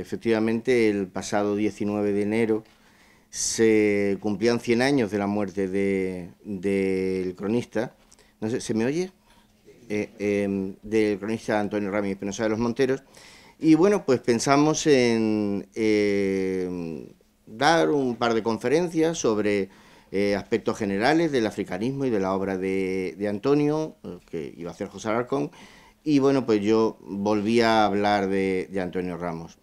Efectivamente, el pasado 19 de enero se cumplían 100 años de la muerte del cronista, no sé, ¿se me oye? Eh, em, del cronista Antonio Ramírez Penosa de los Monteros. Y bueno, pues pensamos en em, dar un par de conferencias sobre eh, aspectos generales del africanismo y de la obra de, Antonio, eh, que iba a hacer José Alarcón. Y bueno, pues yo volví a hablar de Antonio Ramos.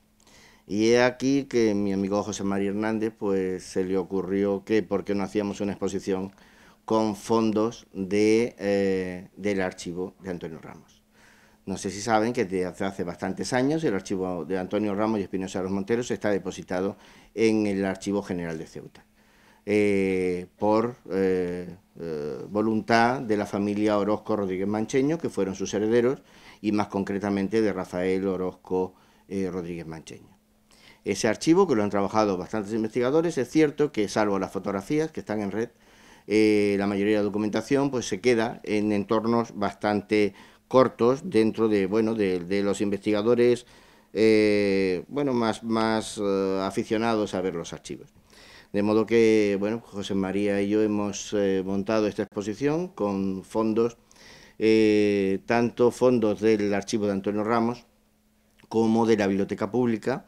Y es aquí que mi amigo José María Hernández pues se le ocurrió que por qué no hacíamos una exposición con fondos eh, del archivo de Antonio Ramos. No sé si saben que desde hace bastantes años el archivo de Antonio Ramos y Espinosa los Monteros está depositado en el Archivo General de Ceuta. Eh, por eh, voluntad de la familia Orozco Rodríguez Mancheño, que fueron sus herederos, y más concretamente de Rafael Orozco Rodríguez Mancheño ese archivo, que lo han trabajado bastantes investigadores. Es cierto que, salvo las fotografías que están en red, eh, la mayoría de la documentación pues, se queda en entornos bastante cortos dentro de, bueno, de, los investigadores eh, bueno, más, más eh, aficionados a ver los archivos. De modo que, bueno, José María y yo hemos montado esta exposición con fondos, tanto fondos del archivo de Antonio Ramos como de la Biblioteca Pública,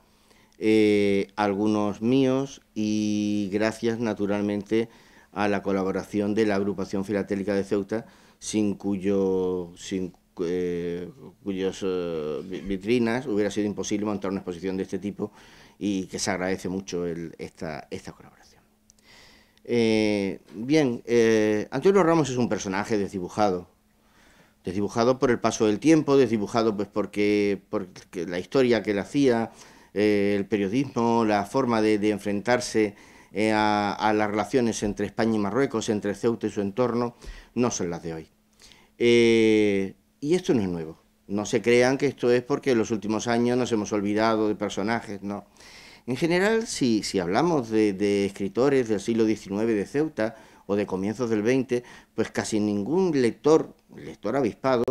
eh, algunos míos y gracias naturalmente a la colaboración de la agrupación filatélica de Ceuta, sin cuyo sin eh, cuyas eh, vitrinas hubiera sido imposible montar una exposición de este tipo y que se agradece mucho esta, colaboración. bien, Antonio Ramos es un personaje desdibujado, desdibujado por el paso del tiempo, desdibujado pues porque, porque la historia que le hacía, eh, el periodismo, la forma de, enfrentarse eh, a, las relaciones entre España y Marruecos, entre Ceuta y su entorno, no son las de hoy. Eh, y esto no es nuevo. No se crean que esto es porque en los últimos años nos hemos olvidado de personajes, no. En general, si, hablamos de, escritores del siglo XIX de Ceuta o de comienzos del XX, pues casi ningún lector, lector avispado,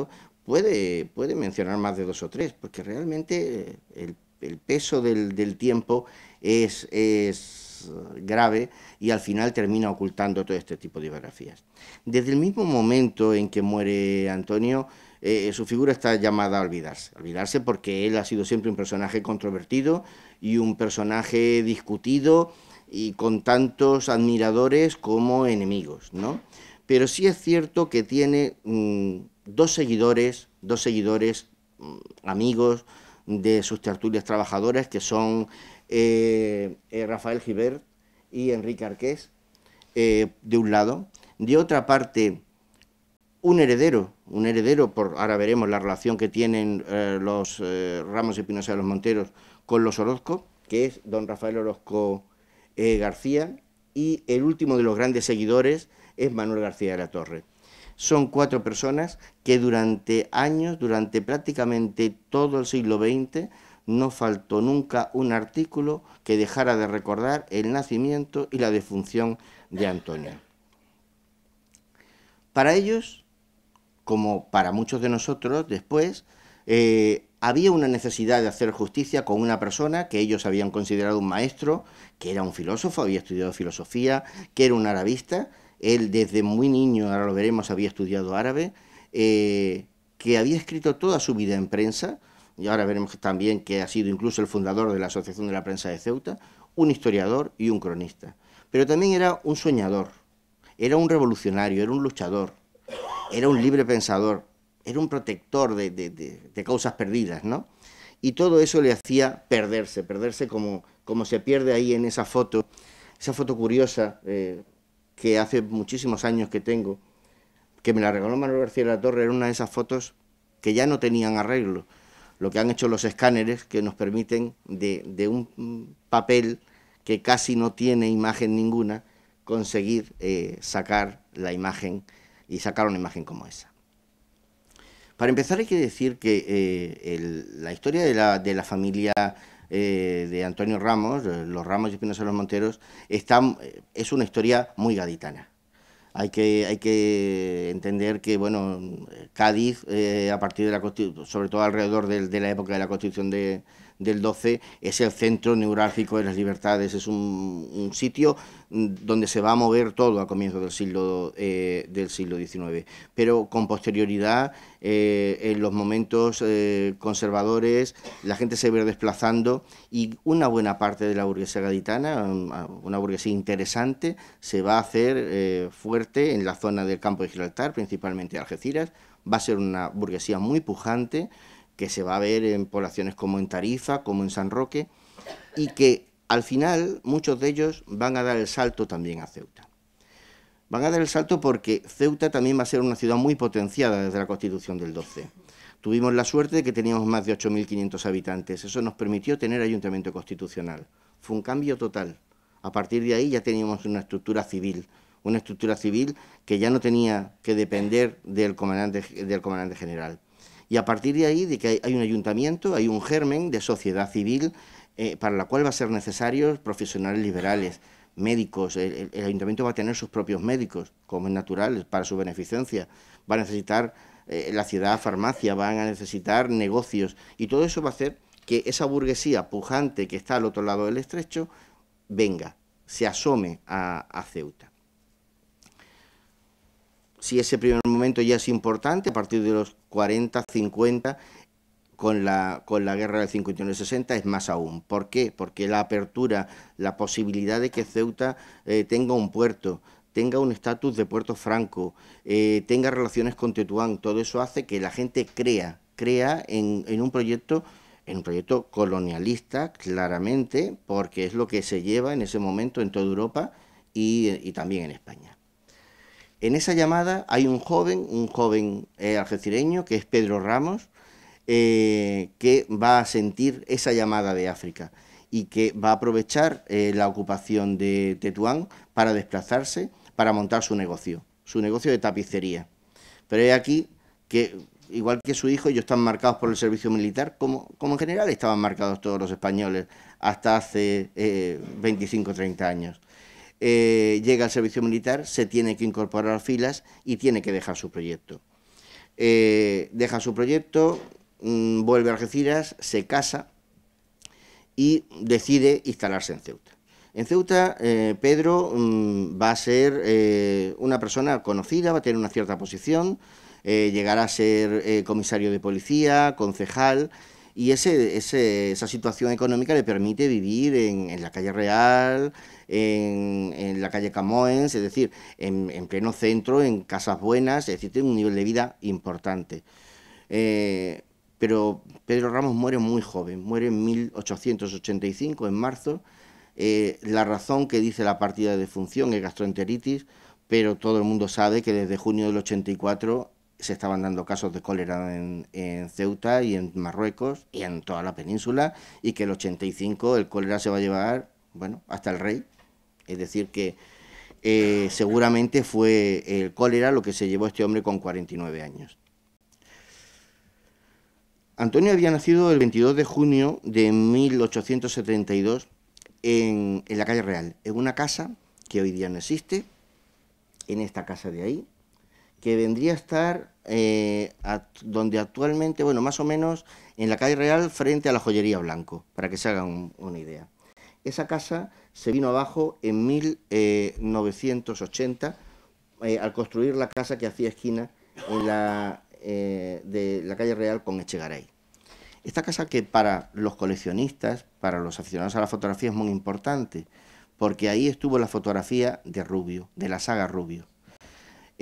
Puede, puede, mencionar más de dos o tres, porque realmente el, el peso del, tiempo es, grave y al final termina ocultando todo este tipo de biografías. Desde el mismo momento en que muere Antonio, eh, su figura está llamada a olvidarse. Olvidarse porque él ha sido siempre un personaje controvertido y un personaje discutido y con tantos admiradores como enemigos, ¿no? Pero sí es cierto que tiene mm, dos seguidores, dos seguidores, mm, amigos, de sus tertulias trabajadoras, que son eh, eh, Rafael Gibert y Enrique Arqués, eh, de un lado. De otra parte, un heredero, un heredero, por ahora veremos la relación que tienen los Ramos Espinosa de los Monteros con los Orozco, que es don Rafael Orozco García, y el último de los grandes seguidores es Manuel García de la Torre son cuatro personas que durante años, durante prácticamente todo el siglo XX, no faltó nunca un artículo que dejara de recordar el nacimiento y la defunción de Antonio. Para ellos, como para muchos de nosotros después, eh, había una necesidad de hacer justicia con una persona que ellos habían considerado un maestro, que era un filósofo, había estudiado filosofía, que era un arabista, él desde muy niño, ahora lo veremos, había estudiado árabe, eh, que había escrito toda su vida en prensa, y ahora veremos también que ha sido incluso el fundador de la Asociación de la Prensa de Ceuta, un historiador y un cronista. Pero también era un soñador, era un revolucionario, era un luchador, era un libre pensador, era un protector de, de, causas perdidas, ¿no? Y todo eso le hacía perderse, perderse como, como se pierde ahí en esa foto, esa foto curiosa, eh, que hace muchísimos años que tengo, que me la regaló Manuel García de la Torre, era una de esas fotos que ya no tenían arreglo. Lo que han hecho los escáneres que nos permiten de, un papel que casi no tiene imagen ninguna, conseguir eh, sacar la imagen y sacar una imagen como esa. Para empezar hay que decir que eh, la historia de la, de la familia eh, de Antonio Ramos, Los Ramos y Espinosa de los Monteros, es una historia muy gaditana. Hay que, hay que entender que bueno, Cádiz, eh, a partir de la sobre todo alrededor de, de la época de la Constitución de, del 12 es el centro neurálgico de las libertades, es un, sitio mm, donde se va a mover todo a comienzos del siglo, eh, del siglo XIX. Pero con posterioridad, eh, en los momentos eh, conservadores, la gente se ve desplazando y una buena parte de la burguesía gaditana, mm, ah, una burguesía interesante, se va a hacer fuerte en la zona del campo de Gibraltar, principalmente Algeciras, va a ser una burguesía muy pujante, que se va a ver en poblaciones como en Tarifa, como en San Roque, y que al final muchos de ellos van a dar el salto también a Ceuta. Van a dar el salto porque Ceuta también va a ser una ciudad muy potenciada desde la Constitución del 12. Tuvimos la suerte de que teníamos más de 8.500 habitantes. Eso nos permitió tener ayuntamiento constitucional. Fue un cambio total. A partir de ahí ya teníamos una estructura civil, una estructura civil que ya no tenía que depender del comandante, del comandante general. Y a partir de ahí, de que hay un ayuntamiento, hay un germen de sociedad civil eh, para la cual va a ser necesarios profesionales liberales, médicos, el, ayuntamiento va a tener sus propios médicos, como es natural, para su beneficencia, va a necesitar eh, la ciudad farmacia, van a necesitar negocios, y todo eso va a hacer que esa burguesía pujante que está al otro lado del estrecho venga, se asome a Ceuta si ese primer momento ya es importante, a partir de los 40, 50, con la, con la guerra del y 60 es más aún. ¿Por qué? Porque la apertura, la posibilidad de que Ceuta eh, tenga un puerto, tenga un estatus de puerto franco, eh, tenga relaciones con Tetuán, todo eso hace que la gente crea, crea en, un proyecto en un proyecto colonialista, claramente, porque es lo que se lleva en ese momento en toda Europa y también en España. En esa llamada hay un joven, un joven eh, algecireño, que es Pedro Ramos, eh, que va a sentir esa llamada de África y que va a aprovechar eh, la ocupación de Tetuán para desplazarse, para montar su negocio, su negocio de tapicería. Pero es aquí que, igual que su hijo, ellos están marcados por el servicio militar, como, como en general estaban marcados todos los españoles hasta hace 25 o 30 años. Eh, llega al servicio militar, se tiene que incorporar a filas y tiene que dejar su proyecto. Eh, deja su proyecto, mm, vuelve a Algeciras, se casa y decide instalarse en Ceuta. En Ceuta, eh, Pedro mm, va a ser una persona conocida, va a tener una cierta posición, llegará a ser comisario de policía, concejal, y ese, esa situación económica le permite vivir en, la calle Real, en, en, la calle Camoens, es decir, en, pleno centro, en casas buenas, es decir, tiene un nivel de vida importante. Eh, pero Pedro Ramos muere muy joven, muere en 1885, en marzo. Eh, la razón que dice la partida de función es gastroenteritis, pero todo el mundo sabe que desde junio del 84 se estaban dando casos de cólera en, Ceuta y en Marruecos y en toda la península y que el 85 el cólera se va a llevar, bueno, hasta el rey. Es decir, que eh, seguramente fue el cólera lo que se llevó a este hombre con 49 años. Antonio había nacido el 22 de junio de 1872 en, en la calle Real, en una casa que hoy día no existe, en esta casa de ahí, que vendría a estar eh, donde actualmente, bueno, más o menos en la calle Real frente a la joyería Blanco, para que se hagan una idea. Esa casa se vino abajo en 1980 eh, eh, al construir la casa que hacía esquina en la, de la calle Real con Echegaray. Esta casa que para los coleccionistas, para los aficionados a la fotografía es muy importante, porque ahí estuvo la fotografía de Rubio, de la saga Rubio.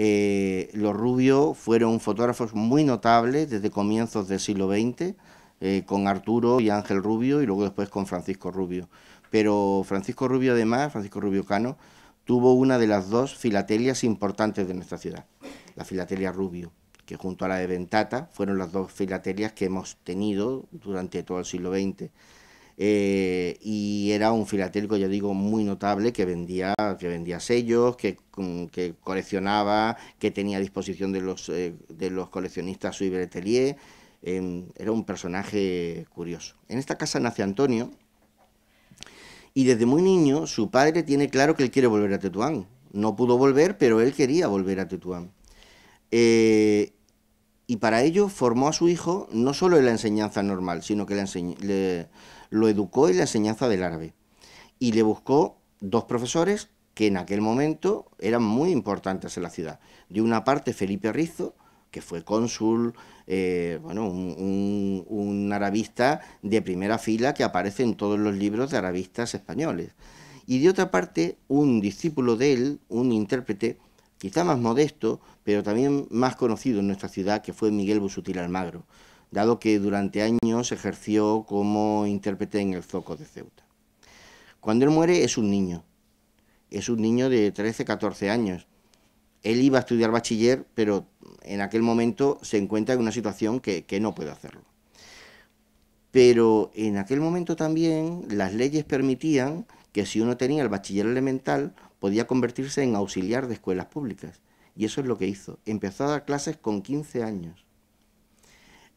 Eh, los Rubio fueron fotógrafos muy notables desde comienzos del siglo XX, eh, con Arturo y Ángel Rubio y luego después con Francisco Rubio. Pero Francisco Rubio además, Francisco Rubio Cano, tuvo una de las dos filatelias importantes de nuestra ciudad, la filatelia Rubio, que junto a la de Ventata fueron las dos filatelias que hemos tenido durante todo el siglo XX. Eh, y era un filatélico, ya digo, muy notable, que vendía, que vendía sellos, que, coleccionaba, que tenía a disposición de los, eh, de los coleccionistas su em, era un personaje curioso. En esta casa nace Antonio y desde muy niño su padre tiene claro que él quiere volver a Tetuán. No pudo volver, pero él quería volver a Tetuán. Eh, y para ello formó a su hijo no solo en la enseñanza normal, sino que le lo educó en la enseñanza del árabe. Y le buscó dos profesores que en aquel momento eran muy importantes en la ciudad. De una parte Felipe Rizzo, que fue cónsul, eh, bueno, un, un, arabista de primera fila que aparece en todos los libros de arabistas españoles. Y de otra parte, un discípulo de él, un intérprete, quizá más modesto, pero también más conocido en nuestra ciudad, que fue Miguel Busutil Almagro, dado que durante años ejerció como intérprete en el Zoco de Ceuta. Cuando él muere es un niño, es un niño de 13, 14 años. Él iba a estudiar bachiller, pero en aquel momento se encuentra en una situación que, que no puede hacerlo. Pero en aquel momento también las leyes permitían que si uno tenía el bachiller elemental podía convertirse en auxiliar de escuelas públicas. Y eso es lo que hizo. Empezó a dar clases con 15 años.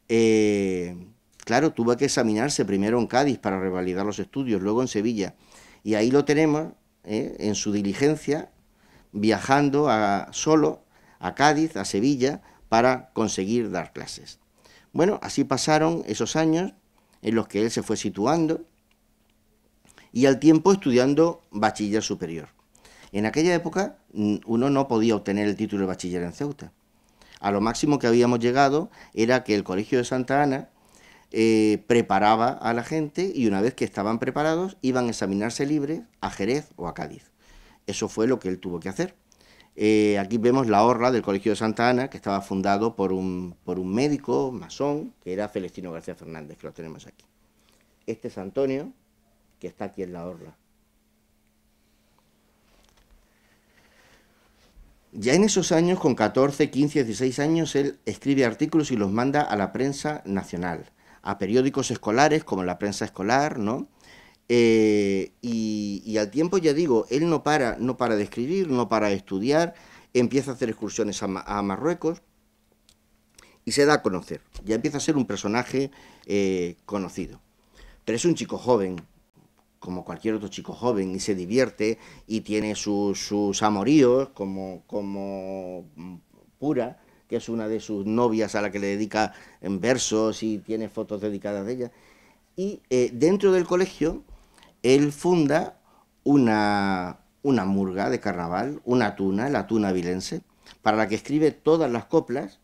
Eh, claro, tuvo que examinarse primero en Cádiz para revalidar los estudios, luego en Sevilla. Y ahí lo tenemos ¿eh? en su diligencia, viajando a, solo a Cádiz, a Sevilla, para conseguir dar clases. Bueno, así pasaron esos años en los que él se fue situando y al tiempo estudiando bachiller superior. En aquella época mm, uno no podía obtener el título de bachiller en Ceuta. A lo máximo que habíamos llegado era que el Colegio de Santa Ana eh, preparaba a la gente y una vez que estaban preparados iban a examinarse libres a Jerez o a Cádiz. Eso fue lo que él tuvo que hacer. Eh, aquí vemos la horla del Colegio de Santa Ana, que estaba fundado por un, por un médico masón, que era Celestino García Fernández, que lo tenemos aquí. Este es Antonio, que está aquí en la horla. Ya en esos años, con 14, 15, 16 años, él escribe artículos y los manda a la prensa nacional, a periódicos escolares como la prensa escolar, ¿no? Eh, y, al tiempo, ya digo, él no para, no para de escribir, no para de estudiar, empieza a hacer excursiones a, Marruecos y se da a conocer. Ya empieza a ser un personaje eh, conocido. Pero es un chico joven, como cualquier otro chico joven y se divierte y tiene sus amoríos como, como mm, pura, que es una de sus novias a la que le dedica en mm, versos y tiene fotos dedicadas de ella. Y eh, dentro del colegio, él funda una, una murga de carnaval, una tuna, la tuna vilense, para la que escribe todas las coplas,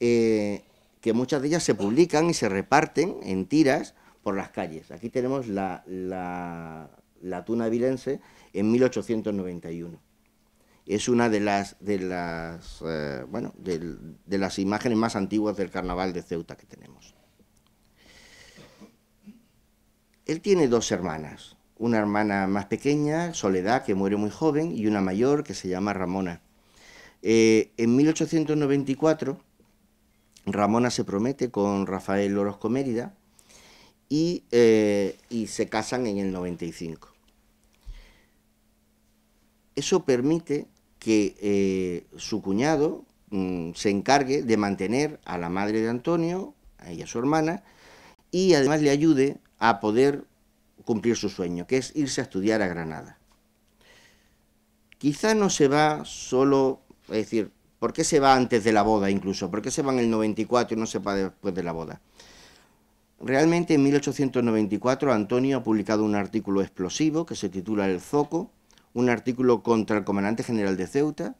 eh, que muchas de ellas se publican y se reparten en tiras por las calles. Aquí tenemos la, la, tuna vilense en 1891. Es una de las, de las, eh, bueno, de, las imágenes más antiguas del carnaval de Ceuta que tenemos. Él tiene dos hermanas, una hermana más pequeña, Soledad, que muere muy joven, y una mayor que se llama Ramona. Eh, en 1894, Ramona se promete con Rafael Orozco Mérida, eh, y, se casan en el 95. Eso permite que eh, su cuñado mm, se encargue de mantener a la madre de Antonio, a ella su hermana, y además le ayude a poder cumplir su sueño, que es irse a estudiar a Granada. Quizá no se va solo, es decir, ¿por qué se va antes de la boda incluso? ¿Por qué se va en el 94 y no se va después de la boda? Realmente en 1894 Antonio ha publicado un artículo explosivo que se titula El Zoco, un artículo contra el comandante general de Ceuta,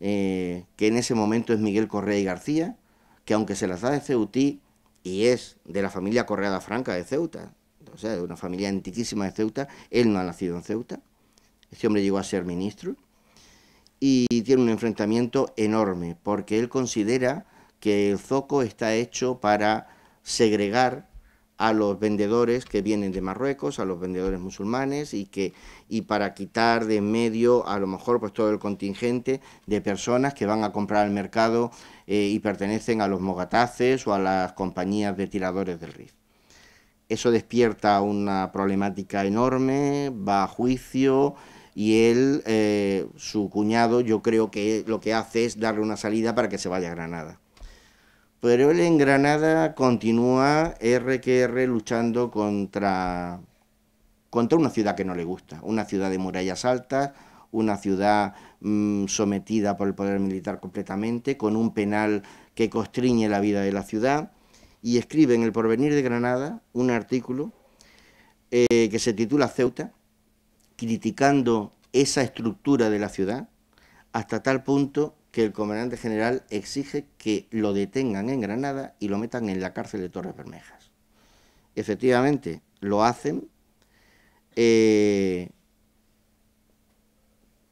eh, que en ese momento es Miguel Correa y García, que aunque se las da de Ceutí y es de la familia Correa da Franca de Ceuta, o sea, de una familia antiquísima de Ceuta, él no ha nacido en Ceuta, este hombre llegó a ser ministro y tiene un enfrentamiento enorme porque él considera que el Zoco está hecho para segregar a los vendedores que vienen de Marruecos, a los vendedores musulmanes y que y para quitar de en medio a lo mejor pues todo el contingente de personas que van a comprar al mercado eh, y pertenecen a los mogataces o a las compañías de tiradores del RIF. Eso despierta una problemática enorme, va a juicio y él, eh, su cuñado, yo creo que lo que hace es darle una salida para que se vaya a Granada. Pero él en Granada continúa RQR luchando contra, contra una ciudad que no le gusta, una ciudad de murallas altas, una ciudad mm, sometida por el poder militar completamente, con un penal que constriñe la vida de la ciudad, y escribe en El Porvenir de Granada un artículo eh, que se titula Ceuta, criticando esa estructura de la ciudad, hasta tal punto que el comandante general exige que lo detengan en Granada y lo metan en la cárcel de Torres Bermejas. Efectivamente, lo hacen. Eh,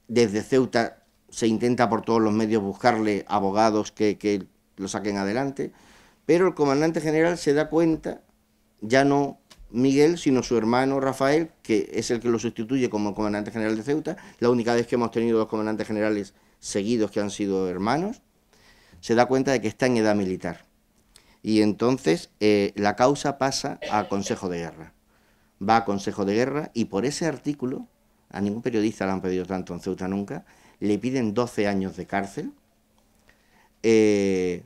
desde Ceuta se intenta por todos los medios buscarle abogados que, que lo saquen adelante, pero el comandante general se da cuenta, ya no Miguel, sino su hermano Rafael, que es el que lo sustituye como comandante general de Ceuta. La única vez que hemos tenido dos comandantes generales seguidos que han sido hermanos, se da cuenta de que está en edad militar. Y entonces eh, la causa pasa a Consejo de Guerra. Va a Consejo de Guerra y por ese artículo, a ningún periodista le han pedido tanto en Ceuta nunca, le piden 12 años de cárcel. Eh,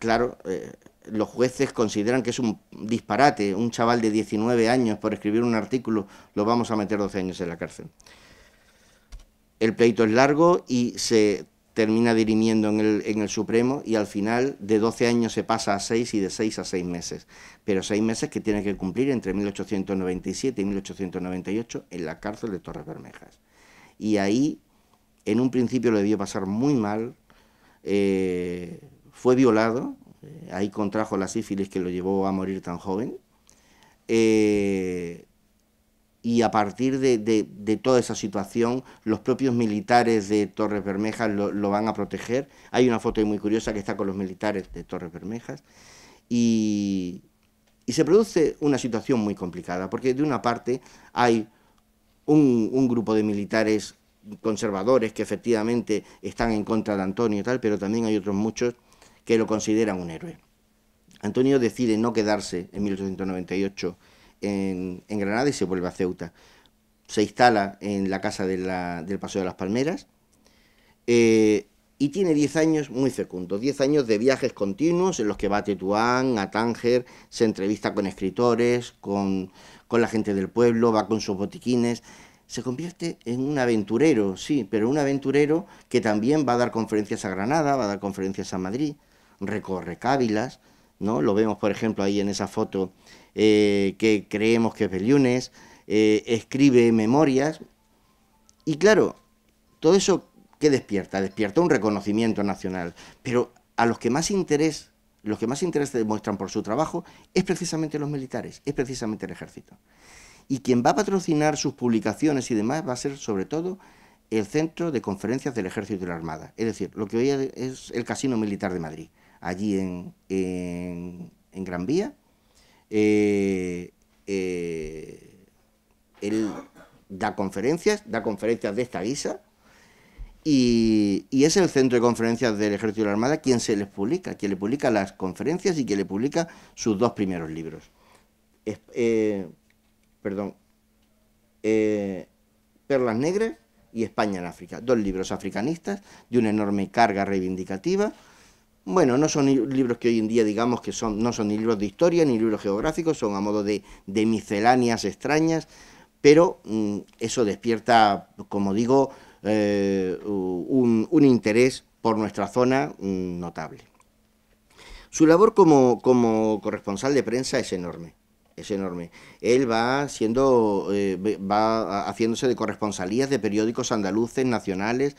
claro, eh, los jueces consideran que es un disparate, un chaval de 19 años por escribir un artículo, lo vamos a meter 12 años en la cárcel el pleito es largo y se termina dirimiendo en el, Supremo y al final de 12 años se pasa a 6 y de 6 a 6 meses. Pero 6 meses que tiene que cumplir entre 1897 y 1898 en la cárcel de Torres Bermejas. Y ahí, en un principio, lo debió pasar muy mal. Eh, fue violado, eh, ahí contrajo la sífilis que lo llevó a morir tan joven. Eh, y a partir de, toda esa situación, los propios militares de Torres Bermejas lo, van a proteger. Hay una foto muy curiosa que está con los militares de Torres Bermejas. Y, se produce una situación muy complicada, porque de una parte hay un, un, grupo de militares conservadores que efectivamente están en contra de Antonio y tal, pero también hay otros muchos que lo consideran un héroe. Antonio decide no quedarse en 1898 en, Granada y se vuelve a Ceuta. Se instala en la casa del Paso de las Palmeras eh, y tiene 10 años muy fecundos, 10 años de viajes continuos en los que va a Tetuán, a Tánger, se entrevista con escritores, con, la gente del pueblo, va con sus botiquines se convierte en un aventurero, sí, pero un aventurero que también va a dar conferencias a Granada, va a dar conferencias a Madrid, recorre Cávilas, ¿no? Lo vemos, por ejemplo, ahí en esa foto eh, que creemos que es Bellunes, eh, escribe memorias. Y claro, todo eso que despierta, despierta un reconocimiento nacional. Pero a los que más interés, los que más interés demuestran por su trabajo es precisamente los militares, es precisamente el ejército. Y quien va a patrocinar sus publicaciones y demás va a ser sobre todo el Centro de Conferencias del Ejército y la Armada, es decir, lo que hoy es el Casino Militar de Madrid, allí en Gran Vía, eh, eh, él da conferencias, da conferencias de esta guisa, y, es el centro de conferencias del Ejército de la Armada quien se les publica, quien le publica las conferencias y quien le publica sus dos primeros libros. Eh, perdón, Perlas Negras y España en África, dos libros africanistas de una enorme carga reivindicativa bueno, no son libros que hoy en día digamos que son, no son ni libros de historia ni libros geográficos, son a modo de, de misceláneas extrañas, pero mm, eso despierta, como digo, eh, un, interés por nuestra zona mm, notable. Su labor como, corresponsal de prensa es enorme, es enorme. Él va, siendo, eh, va haciéndose de corresponsalías de periódicos andaluces, nacionales,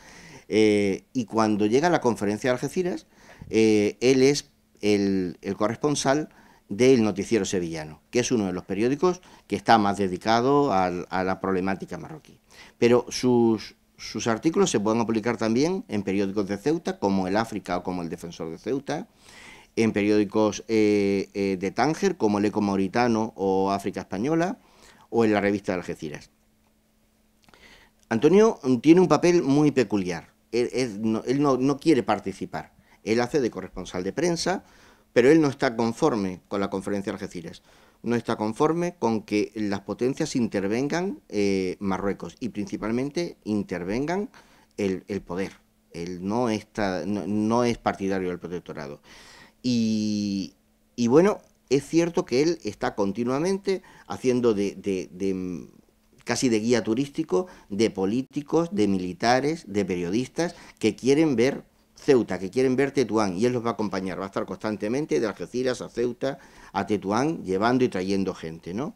eh, y cuando llega a la conferencia de Algeciras, eh, él es el, corresponsal del Noticiero Sevillano, que es uno de los periódicos que está más dedicado a, la problemática marroquí. Pero sus, artículos se pueden publicar también en periódicos de Ceuta, como El África o como El Defensor de Ceuta, en periódicos eh, de Tánger, como El Eco Mauritano o África Española, o en la revista de Algeciras. Antonio mm, tiene un papel muy peculiar él, no, quiere participar. Él hace de corresponsal de prensa, pero él no está conforme con la conferencia de Algeciras. No está conforme con que las potencias intervengan eh, Marruecos y principalmente intervengan el, poder. Él no, es partidario del protectorado. Y, bueno, es cierto que él está continuamente haciendo de casi de guía turístico, de políticos, de militares, de periodistas que quieren ver Ceuta, que quieren ver Tetuán, y él los va a acompañar, va a estar constantemente de Algeciras a Ceuta, a Tetuán, llevando y trayendo gente, ¿no?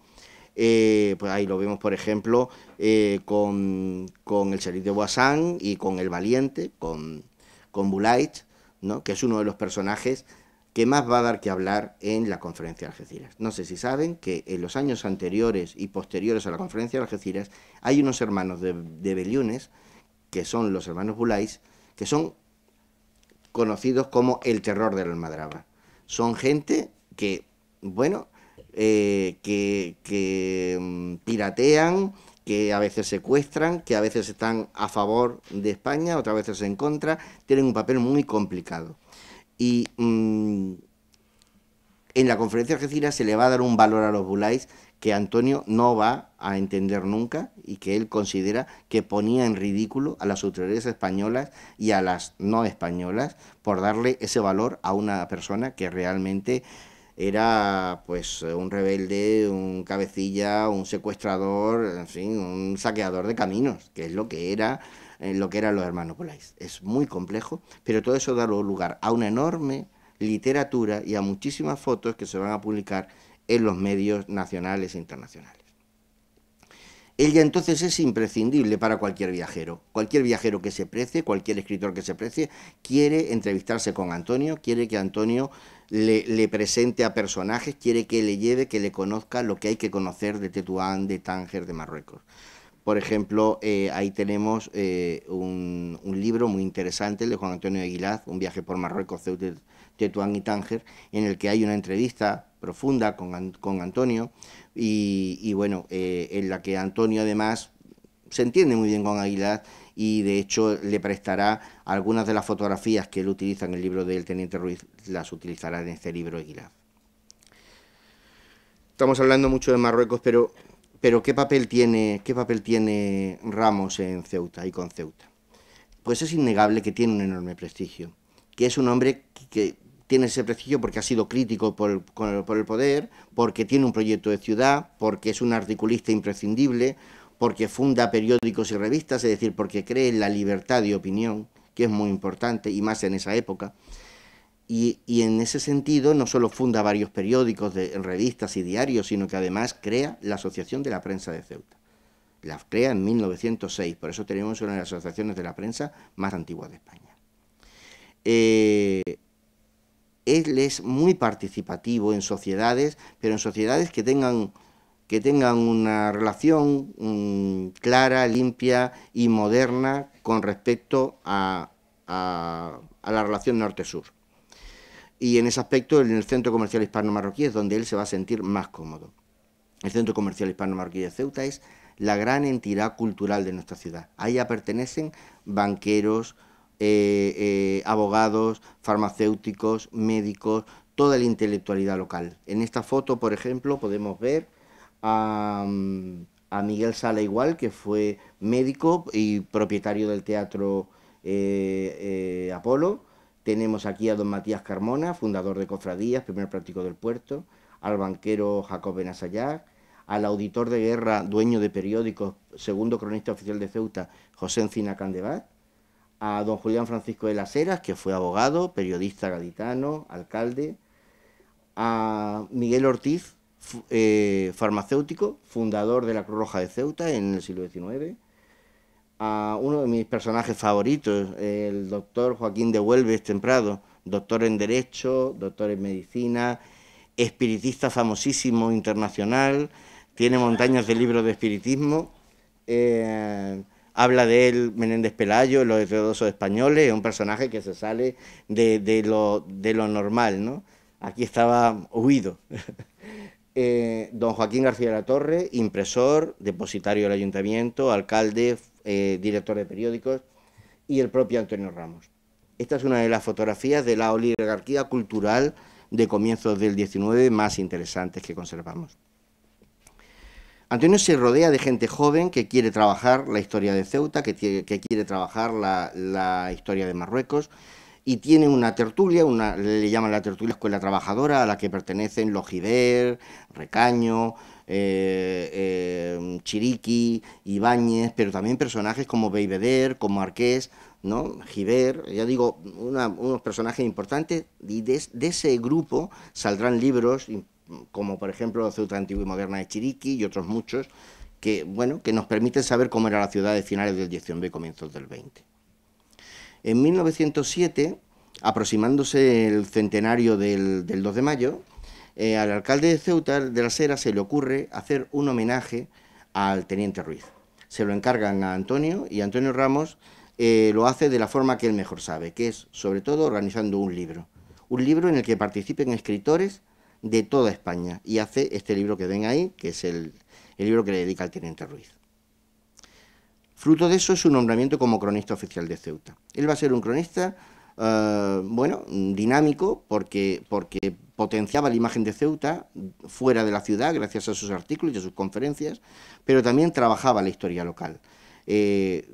Eh, pues ahí lo vemos, por ejemplo, eh, con, el Sheriff de Boasán y con el Valiente, con, con Bulait, ¿no? que es uno de los personajes que más va a dar que hablar en la conferencia de Algeciras. No sé si saben que en los años anteriores y posteriores a la conferencia de Algeciras hay unos hermanos de, de Bellunes, que son los hermanos Bulais, que son conocidos como el terror de la Almadraba. Son gente que, bueno, eh, que, que mm, piratean, que a veces secuestran, que a veces están a favor de España, otras veces en contra, tienen un papel muy complicado. Y mm, en la conferencia argentina se le va a dar un valor a los Bulais que Antonio no va a entender nunca y que él considera que ponía en ridículo a las autoridades españolas y a las no españolas por darle ese valor a una persona que realmente era pues un rebelde, un cabecilla, un secuestrador, en fin, un saqueador de caminos, que es lo que era eh, lo que eran los hermanos Poláis. Es muy complejo, pero todo eso da lugar a una enorme literatura y a muchísimas fotos que se van a publicar en los medios nacionales e internacionales. Ella entonces es imprescindible para cualquier viajero. Cualquier viajero que se precie, cualquier escritor que se precie, quiere entrevistarse con Antonio, quiere que Antonio le, le, presente a personajes, quiere que le lleve, que le conozca lo que hay que conocer de Tetuán, de Tánger, de Marruecos. Por ejemplo, eh, ahí tenemos eh, un, libro muy interesante, el de Juan Antonio Aguilar, Un viaje por Marruecos, Ceuta, Tetuán y Tánger, en el que hay una entrevista profunda con, Antonio y, bueno, eh, en la que Antonio además se entiende muy bien con Aguilar y de hecho le prestará algunas de las fotografías que él utiliza en el libro del Teniente Ruiz, las utilizará en este libro Aguilar. Estamos hablando mucho de Marruecos, pero pero ¿qué papel tiene, qué papel tiene Ramos en Ceuta y con Ceuta? Pues es innegable que tiene un enorme prestigio, que es un hombre que, tiene ese prestigio porque ha sido crítico por por el, poder, porque tiene un proyecto de ciudad, porque es un articulista imprescindible, porque funda periódicos y revistas, es decir, porque cree en la libertad de opinión, que es muy importante, y más en esa época. Y, en ese sentido no solo funda varios periódicos, de, revistas y diarios, sino que además crea la Asociación de la Prensa de Ceuta. La crea en 1906, por eso tenemos una de las asociaciones de la prensa más antiguas de España. Eh, él es muy participativo en sociedades, pero en sociedades que tengan, que tengan una relación mm, clara, limpia y moderna con respecto a la relación norte-sur y en ese aspecto en el centro comercial hispano-marroquí es donde él se va a sentir más cómodo. El centro comercial hispano-marroquí de Ceuta es la gran entidad cultural de nuestra ciudad. Allá pertenecen banqueros, eh, eh, abogados, farmacéuticos, médicos, toda la intelectualidad local. En esta foto, por ejemplo, podemos ver a, Miguel Sala igual, que fue médico y propietario del teatro eh, Apolo tenemos aquí a don Matías Carmona, fundador de Cofradías, primer práctico del puerto, al banquero Jacob Benasayac, al auditor de guerra, dueño de periódicos, segundo cronista oficial de Ceuta, José Encina Candebat, a don Julián Francisco de las Heras, que fue abogado, periodista gaditano, alcalde, a Miguel Ortiz, eh, farmacéutico, fundador de la Cruz Roja de Ceuta en el siglo XIX, a uno de mis personajes favoritos, el doctor Joaquín de Huelves Temprado, doctor en Derecho, doctor en Medicina, espiritista famosísimo internacional, tiene montañas de libros de espiritismo. Eh, habla de él Menéndez Pelayo, los heterodosos españoles, es un personaje que se sale de, de, lo, de lo normal, ¿no? Aquí estaba huido. Eh, don Joaquín García de la Torre, impresor, depositario del ayuntamiento, alcalde, eh, director de periódicos y el propio Antonio Ramos. Esta es una de las fotografías de la oligarquía cultural de comienzos del 19 más interesantes que conservamos. Antonio se rodea de gente joven que quiere trabajar la historia de Ceuta, que, quiere trabajar la historia de Marruecos, y tiene una tertulia, una, le llaman la tertulia Escuela Trabajadora, a la que pertenecen los Logiver, Recaño, eh, eh, Chiriqui, Ibáñez, pero también personajes como Beibeder, como Arqués, ¿no? Giver, ya digo, unos personajes importantes, y de, ese grupo saldrán libros, como por ejemplo Ceuta Antigua y Moderna de Chiriqui y otros muchos, que, bueno, que nos permiten saber cómo era la ciudad de finales del XIX y comienzos del 20. En 1907, aproximándose el centenario del, 2 de mayo, eh, al alcalde de Ceuta de la Sera se le ocurre hacer un homenaje al teniente Ruiz. Se lo encargan a Antonio y Antonio Ramos eh, lo hace de la forma que él mejor sabe, que es sobre todo organizando un libro. Un libro en el que participen escritores de toda España y hace este libro que ven ahí, que es el libro que le dedica al teniente Ruiz. Fruto de eso es su nombramiento como cronista oficial de Ceuta. Él va a ser un cronista, eh, bueno, dinámico, porque, porque potenciaba la imagen de Ceuta fuera de la ciudad gracias a sus artículos y a sus conferencias, pero también trabajaba la historia local. Eh,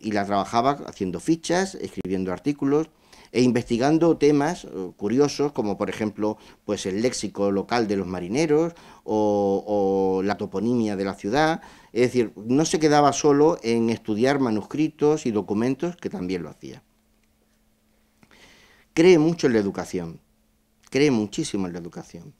y la trabajaba haciendo fichas, escribiendo artículos, e investigando temas eh, curiosos como por ejemplo pues el léxico local de los marineros o, la toponimia de la ciudad. Es decir, no se quedaba solo en estudiar manuscritos y documentos, que también lo hacía. Cree mucho en la educación, cree muchísimo en la educación.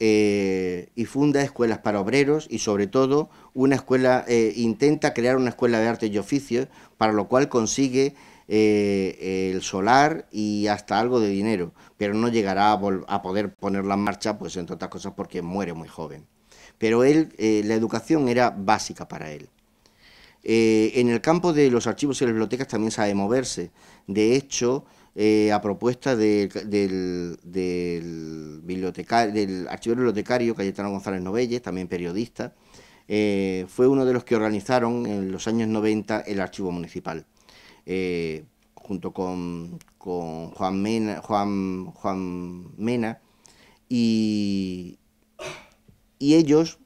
Eh, y funda escuelas para obreros y sobre todo una escuela eh, intenta crear una escuela de artes y oficios para lo cual consigue eh, el solar y hasta algo de dinero, pero no llegará a, poder ponerla en marcha, pues entre otras cosas porque muere muy joven. Pero él, eh, la educación era básica para él. Eh, en el campo de los archivos y las bibliotecas también sabe moverse. De hecho, a propuesta del, archivo bibliotecario, del bibliotecario Cayetano González Novelles, también periodista, fue uno de los que organizaron en los años 90 el archivo municipal. Eh, junto con, Juan Mena, Juan, Juan Mena y, y ellos,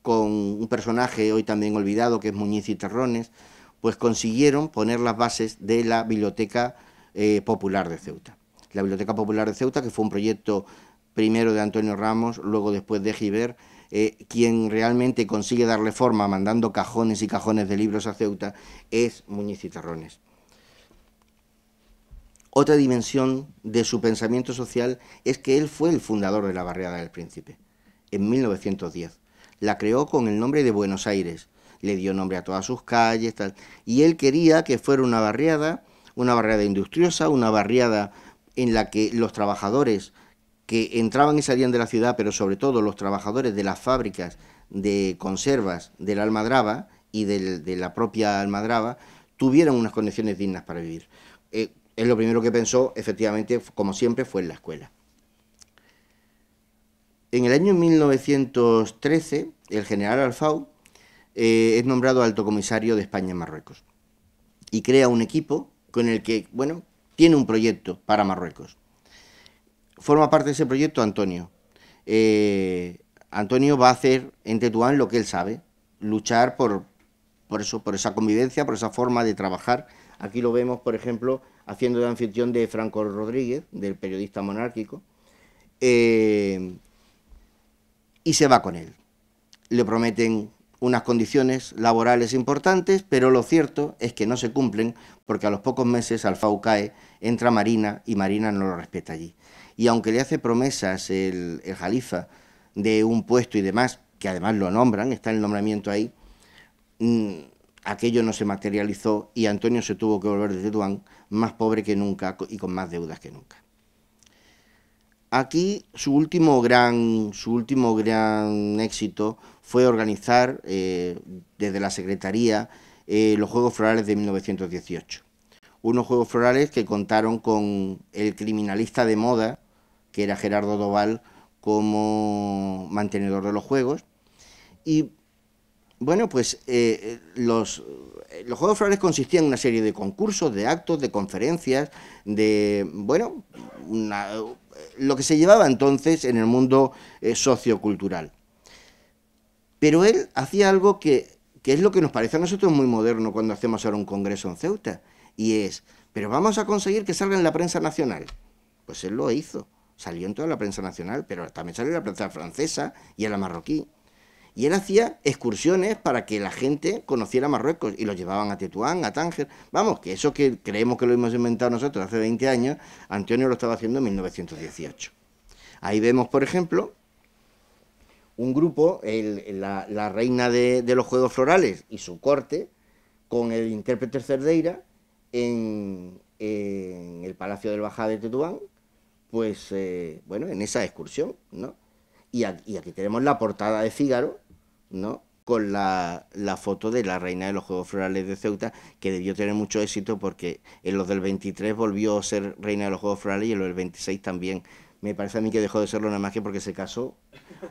con un personaje hoy también olvidado que es Muñiz y Terrones, pues consiguieron poner las bases de la Biblioteca eh, Popular de Ceuta. La Biblioteca Popular de Ceuta, que fue un proyecto primero de Antonio Ramos, luego después de Giver, eh, quien realmente consigue darle forma mandando cajones y cajones de libros a Ceuta es Muñiz y Terrones. Otra dimensión de su pensamiento social es que él fue el fundador de la barriada del Príncipe, en 1910. La creó con el nombre de Buenos Aires, le dio nombre a todas sus calles, tal. Y él quería que fuera una barriada, una barriada industriosa, una barriada en la que los trabajadores que entraban y salían de la ciudad, pero sobre todo los trabajadores de las fábricas de conservas de la Almadraba y de la propia Almadraba, tuvieran unas condiciones dignas para vivir. Eh, es lo primero que pensó, efectivamente, como siempre, fue en la escuela. En el año 1913, el general Alfau eh, es nombrado alto comisario de España en Marruecos y crea un equipo con el que, bueno, tiene un proyecto para Marruecos. Forma parte de ese proyecto Antonio. Eh, Antonio va a hacer en Tetuán lo que él sabe, luchar por, eso, por esa convivencia, por esa forma de trabajar. Aquí lo vemos, por ejemplo, haciendo de anfitrión de Franco Rodríguez, del periodista monárquico, eh, y se va con él. Le prometen unas condiciones laborales importantes, pero lo cierto es que no se cumplen porque a los pocos meses al cae, entra Marina y Marina no lo respeta allí. Y aunque le hace promesas el, Jalifa de un puesto y demás, que además lo nombran, está el nombramiento ahí, mm, aquello no se materializó y Antonio se tuvo que volver de Tetuán más pobre que nunca y con más deudas que nunca. Aquí su último gran, su último gran éxito fue organizar eh, desde la Secretaría eh, los Juegos Florales de 1918. Unos Juegos Florales que contaron con el criminalista de moda, que era Gerardo Doval, como mantenedor de los Juegos. Y bueno, pues eh, los, eh, los Juegos Flores consistían en una serie de concursos, de actos, de conferencias, de, bueno, eh, lo que se llevaba entonces en el mundo eh, sociocultural. Pero él hacía algo que, que es lo que nos parece a nosotros muy moderno cuando hacemos ahora un congreso en Ceuta, y es, pero vamos a conseguir que salga en la prensa nacional. Pues él lo hizo, salió en toda la prensa nacional, pero también salió en la prensa francesa y en la marroquí. Y él hacía excursiones para que la gente conociera Marruecos y los llevaban a Tetuán, a Tánger. Vamos, que eso que creemos que lo hemos inventado nosotros hace 20 años, Antonio lo estaba haciendo en 1918. Ahí vemos, por ejemplo, un grupo, la, reina de, los Juegos Florales y su corte, con el intérprete Cerdeira en, el Palacio del Bajá de Tetuán, pues, eh, bueno, en esa excursión, ¿no? Y aquí, tenemos la portada de Fígaro, ¿no? con la, foto de la reina de los Juegos Florales de Ceuta, que debió tener mucho éxito porque en los del 23 volvió a ser reina de los Juegos Florales y en los del 26 también. Me parece a mí que dejó de serlo nada más que porque se casó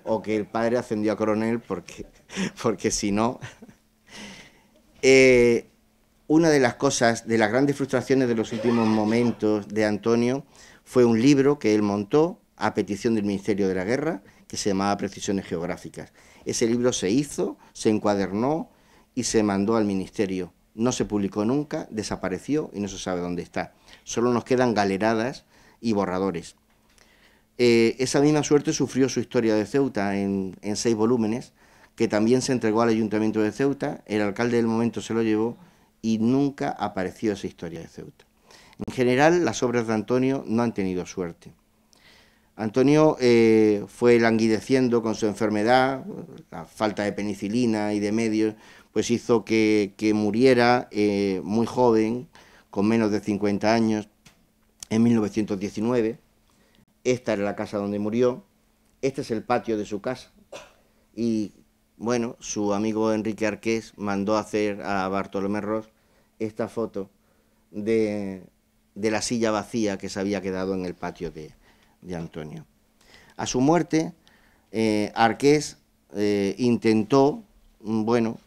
o que el padre ascendió a coronel, porque, porque si no... Eh, una de las cosas, de las grandes frustraciones de los últimos momentos de Antonio fue un libro que él montó a petición del Ministerio de la Guerra, que se llamaba Precisiones Geográficas. Ese libro se hizo, se encuadernó y se mandó al ministerio. No se publicó nunca, desapareció y no se sabe dónde está. Solo nos quedan galeradas y borradores. Eh, esa misma suerte sufrió su historia de Ceuta en seis volúmenes, que también se entregó al ayuntamiento de Ceuta, el alcalde del momento se lo llevó y nunca apareció esa historia de Ceuta. En general, las obras de Antonio no han tenido suerte. Antonio eh, fue languideciendo con su enfermedad, la falta de penicilina y de medios, pues hizo que, muriera eh, muy joven, con menos de 50 años, en 1919. Esta era la casa donde murió, este es el patio de su casa. Y bueno, su amigo Enrique Arqués mandó hacer a Bartolomé Ross esta foto de, de la silla vacía que se había quedado en el patio de, de Antonio. A su muerte, eh, Arqués eh, intentó, mm, bueno,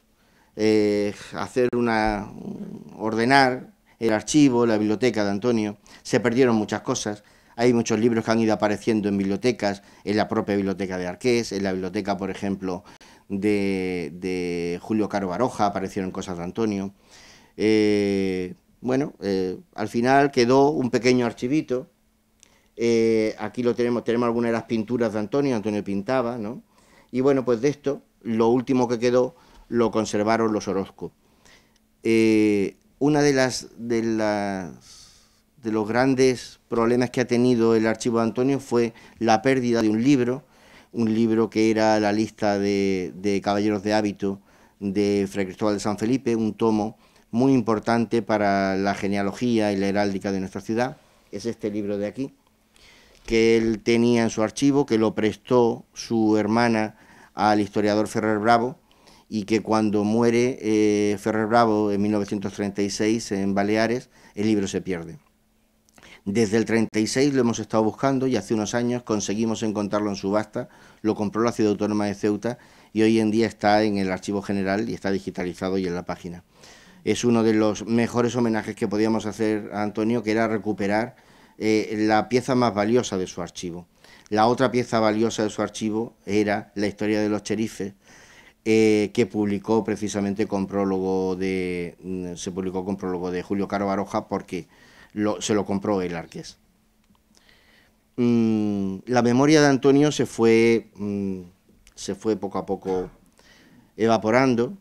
eh, hacer una, mm, ordenar el archivo, la biblioteca de Antonio. Se perdieron muchas cosas. Hay muchos libros que han ido apareciendo en bibliotecas, en la propia biblioteca de Arqués, en la biblioteca, por ejemplo, de, Julio Caro Baroja, aparecieron cosas de Antonio. bueno, al final quedó un pequeño archivito eh, aquí lo tenemos, tenemos algunas de las pinturas de Antonio, Antonio pintaba, ¿no? Y bueno, pues de esto, lo último que quedó lo conservaron los Orozco. Eh, una de las, de las de los grandes problemas que ha tenido el archivo de Antonio fue la pérdida de un libro, un libro que era la lista de, de caballeros de hábito de Fray Cristóbal de San Felipe, un tomo muy importante para la genealogía y la heráldica de nuestra ciudad. Es este libro de aquí que él tenía en su archivo, que lo prestó su hermana al historiador Ferrer Bravo y que cuando muere eh, Ferrer Bravo en 1936 en Baleares, el libro se pierde. Desde el 36 lo hemos estado buscando y hace unos años conseguimos encontrarlo en subasta, lo compró la Ciudad Autónoma de Ceuta y hoy en día está en el Archivo General y está digitalizado y en la página. Es uno de los mejores homenajes que podíamos hacer a Antonio, que era recuperar eh, la pieza más valiosa de su archivo. La otra pieza valiosa de su archivo era la historia de los cherifes, eh, que publicó precisamente con prólogo de mm, se publicó con prólogo de Julio Caro Baroja porque se lo compró el Arqués. Mm, la memoria de Antonio se fue mm, se fue poco a poco evaporando.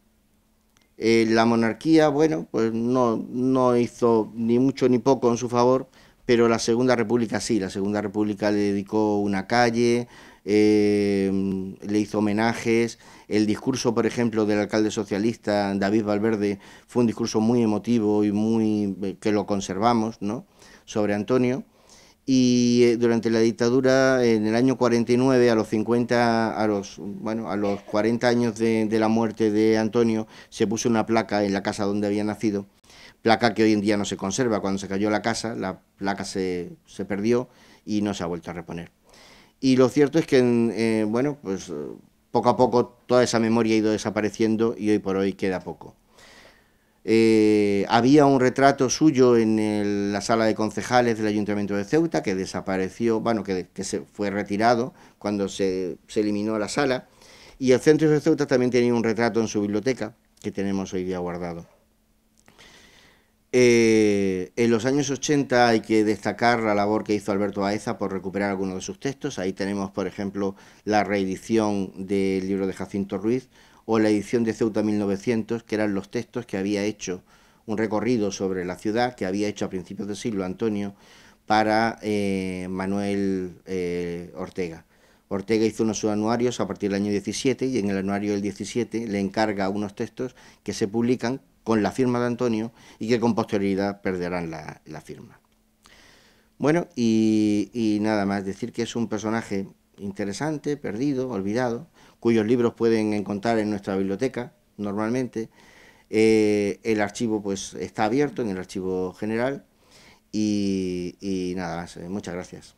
Eh, la monarquía, bueno, pues no, no hizo ni mucho ni poco en su favor pero la Segunda República sí, la Segunda República le dedicó una calle, eh, le hizo homenajes. El discurso, por ejemplo, del alcalde socialista David Valverde fue un discurso muy emotivo y muy eh, que lo conservamos, ¿no? Sobre Antonio. Y eh, durante la dictadura, en el año 49, a los 50, a los, bueno, a los 40 años de, de la muerte de Antonio, se puso una placa en la casa donde había nacido placa que hoy en día no se conserva. Cuando se cayó la casa, la placa se, perdió y no se ha vuelto a reponer. Y lo cierto es que, eh, bueno, pues eh, poco a poco toda esa memoria ha ido desapareciendo y hoy por hoy queda poco. Eh, había un retrato suyo en la sala de concejales del Ayuntamiento de Ceuta que desapareció, bueno, que, se fue retirado cuando se, se, eliminó la sala. Y el centro de Ceuta también tenía un retrato en su biblioteca que tenemos hoy día guardado. Eh, en los años 80 hay que destacar la labor que hizo Alberto Baeza por recuperar algunos de sus textos. Ahí tenemos, por ejemplo, la reedición del libro de Jacinto Ruiz o la edición de Ceuta 1900, que eran los textos que había hecho, un recorrido sobre la ciudad que había hecho a principios del siglo Antonio para eh, Manuel eh, Ortega. Ortega hizo unos anuarios a partir del año 17 y en el anuario del 17 le encarga unos textos que se publican con la firma de Antonio y que con posterioridad perderán la, firma. Bueno, y, nada más, decir que es un personaje interesante, perdido, olvidado, cuyos libros pueden encontrar en nuestra biblioteca normalmente. Eh, el archivo pues está abierto en el archivo general y nada más. Eh, muchas gracias.